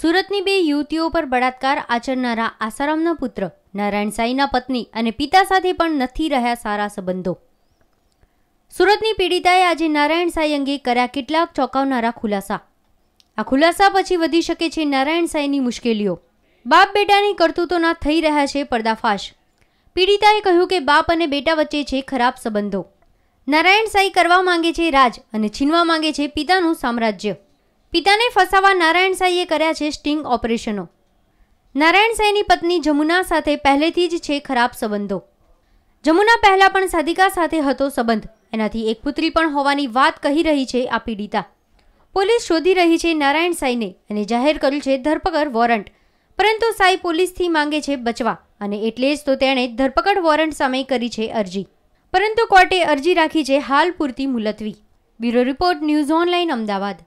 સુરતની બે યુવતીઓ પર બળાત્કાર આચરનારા આસારામના પુત્ર નારાયણ સાંઈના પત્ની અને પિતા સાથે પણ નથી રહ્યા સારા સંબંધો સુરતની પીડિતાએ આજે નારાયણ સાંઈ અંગે કર્યા કેટલાક ચોંકાવનારા ખુલાસા આ ખુલાસા પછી વધી શકે છે નારાયણ સાંઈની મુશ્કેલીઓ બાપ બેટાની કરતૂતોના થઈ રહ્યા છે પર્દાફાશ પીડિતાએ કહ્યું કે બાપ અને બેટા વચ્ચે છે ખરાબ સંબંધો નારાયણ સાંઈ કરવા માંગે છે રાજ અને છીનવા માંગે છે પિતાનું સામ્રાજ્ય પિતાને ફસાવા નારાયણ સાંઈએ કર્યા છે સ્ટિંગ ઓપરેશનો નારાયણ સાંઈની પત્ની જમુના સાથે પહેલેથી જ છે ખરાબ સંબંધો જમુના પહેલાં પણ સાધિકા સાથે હતો સંબંધ એનાથી એક પુત્રી પણ હોવાની વાત કહી રહી છે આ પીડિતા પોલીસ શોધી રહી છે નારાયણ સાંઈને અને જાહેર કર્યું છે ધરપકડ વોરંટ પરંતુ સાઈ પોલીસથી માંગે છે બચવા અને એટલે જ તો તેણે ધરપકડ વોરંટ સામે કરી છે અરજી પરંતુ કોર્ટે અરજી રાખી છે હાલ પૂરતી મુલતવી bureau report news online Ahmedabad